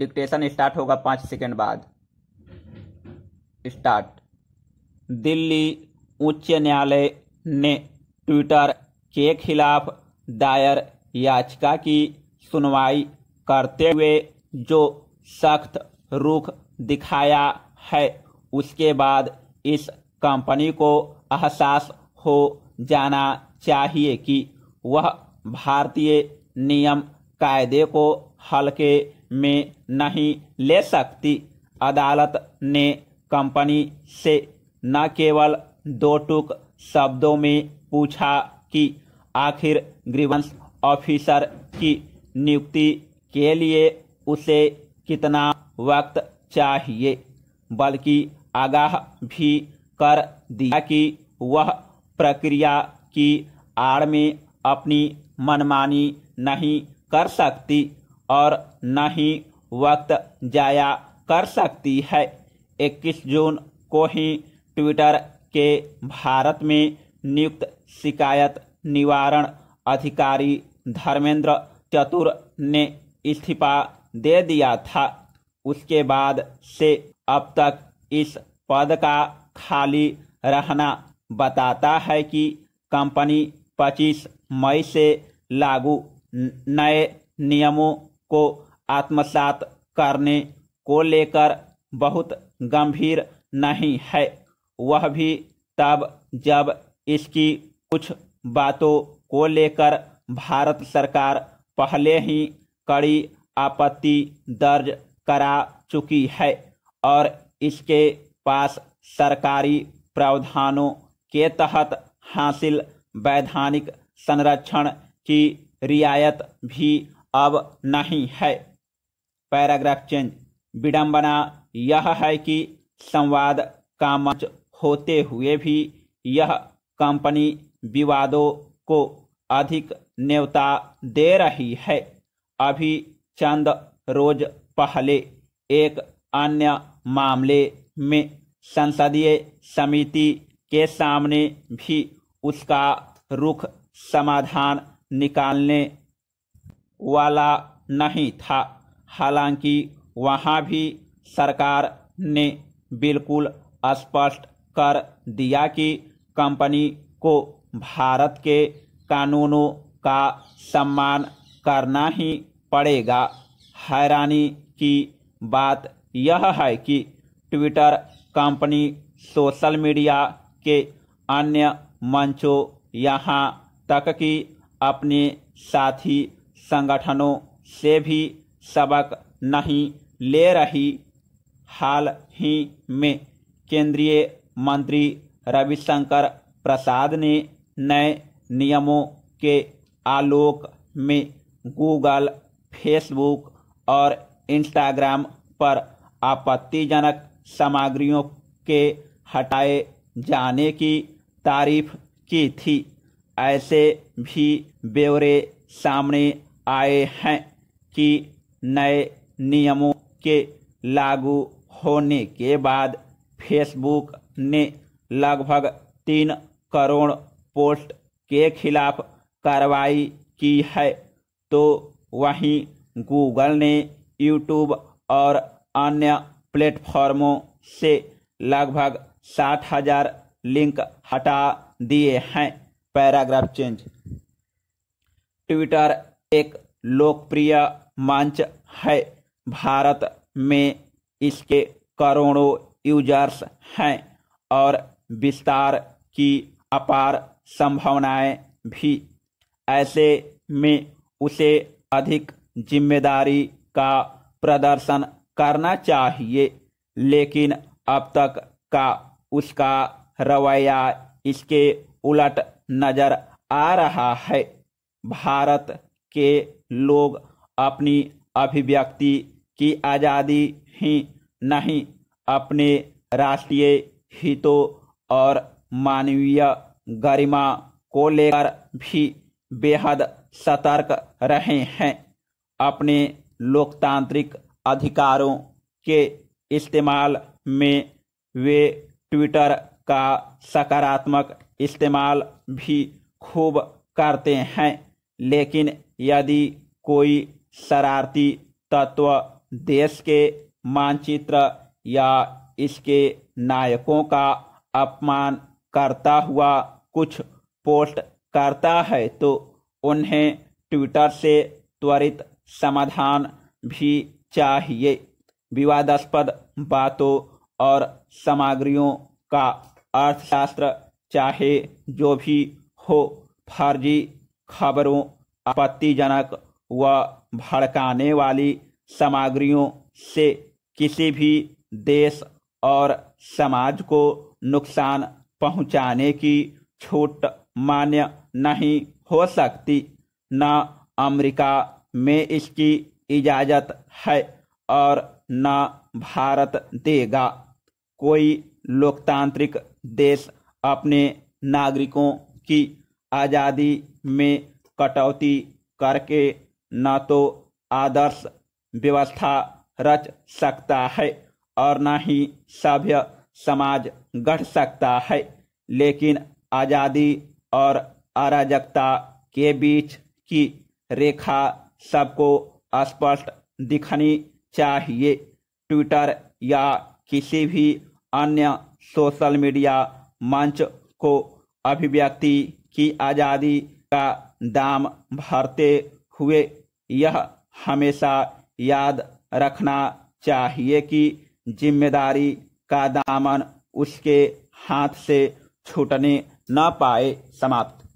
dictation start होगा पाँच second बाद स्टार्ट दिल्ली उच्च न्यायालय ने ट्विटर के खिलाफ दायर याचिका की सुनवाई करते हुए जो सख्त रुख दिखाया है उसके बाद इस कंपनी को एहसास हो जाना चाहिए कि वह भारतीय नियम कायदे को हल्के में नहीं ले सकती अदालत ने कंपनी से न केवल दो टूक शब्दों में पूछा कि आखिर ग्रीवंस ऑफिसर की नियुक्ति के लिए उसे कितना वक्त चाहिए बल्कि आगाह भी कर दिया कि वह प्रक्रिया की आड़ में अपनी मनमानी नहीं कर सकती और न ही वक्त जाया कर सकती है 21 जून को ही ट्विटर के भारत में नियुक्त शिकायत निवारण अधिकारी धर्मेंद्र चतुर ने इस्तीफा दे दिया था उसके बाद से अब तक इस पद का खाली रहना बताता है कि कंपनी 25 मई से लागू नए नियमों को आत्मसात करने को लेकर बहुत गंभीर नहीं है वह भी तब जब इसकी कुछ बातों को लेकर भारत सरकार पहले ही कड़ी आपत्ति दर्ज करा चुकी है और इसके पास सरकारी प्रावधानों के तहत हासिल वैधानिक संरक्षण की रियायत भी अब नहीं है पैराग्राफ चेंज विडंबना यह है कि संवाद का मंच होते हुए भी यह कंपनी विवादों को अधिक न्यौता दे रही है अभी चंद रोज पहले एक अन्य मामले में संसदीय समिति के सामने भी उसका रुख समाधान निकालने वाला नहीं था हालांकि वहाँ भी सरकार ने बिल्कुल स्पष्ट कर दिया कि कंपनी को भारत के कानूनों का सम्मान करना ही पड़ेगा हैरानी की बात यह है कि ट्विटर कंपनी सोशल मीडिया के अन्य मंचों यहाँ तक कि अपने साथी संगठनों से भी सबक नहीं ले रही हाल ही में केंद्रीय मंत्री रविशंकर प्रसाद ने नए नियमों के आलोक में गूगल फेसबुक और इंस्टाग्राम पर आपत्तिजनक सामग्रियों के हटाए जाने की तारीफ की थी ऐसे भी ब्यौरे सामने आए हैं कि नए नियमों के लागू होने के बाद फेसबुक ने लगभग तीन करोड़ पोस्ट के खिलाफ कार्रवाई की है तो वहीं गूगल ने यूट्यूब और अन्य प्लेटफॉर्मों से लगभग सात हजार लिंक हटा दिए हैं पैराग्राफ चेंज ट्विटर एक लोकप्रिय मंच है भारत में इसके करोड़ों यूजर्स हैं और विस्तार की अपार संभावनाएं भी ऐसे में उसे अधिक जिम्मेदारी का प्रदर्शन करना चाहिए लेकिन अब तक का उसका रवैया इसके उलट नजर आ रहा है भारत के लोग अपनी अभिव्यक्ति की आज़ादी ही नहीं अपने राष्ट्रीय हितों और मानवीय गरिमा को लेकर भी बेहद सतर्क रहे हैं अपने लोकतांत्रिक अधिकारों के इस्तेमाल में वे ट्विटर का सकारात्मक इस्तेमाल भी खूब करते हैं लेकिन यदि कोई शरारती तत्व देश के मानचित्र या इसके नायकों का अपमान करता हुआ कुछ पोस्ट करता है तो उन्हें ट्विटर से त्वरित समाधान भी चाहिए विवादास्पद बातों और सामग्रियों का अर्थशास्त्र चाहे जो भी हो फर्जी खबरों आपत्तिजनक व भड़काने वाली सामग्रियों से किसी भी देश और समाज को नुकसान पहुंचाने की छूट मान्य नहीं हो सकती न अमेरिका में इसकी इजाज़त है और न भारत देगा कोई लोकतांत्रिक देश अपने नागरिकों की आज़ादी में कटौती करके न तो आदर्श व्यवस्था रच सकता है और न ही सभ्य समाज गढ़ सकता है लेकिन आज़ादी और अराजकता के बीच की रेखा सबको स्पष्ट दिखनी चाहिए ट्विटर या किसी भी अन्य सोशल मीडिया मंच को अभिव्यक्ति की आज़ादी का दाम भरते हुए यह हमेशा याद रखना चाहिए कि जिम्मेदारी का दामन उसके हाथ से छूटने न पाए समाप्त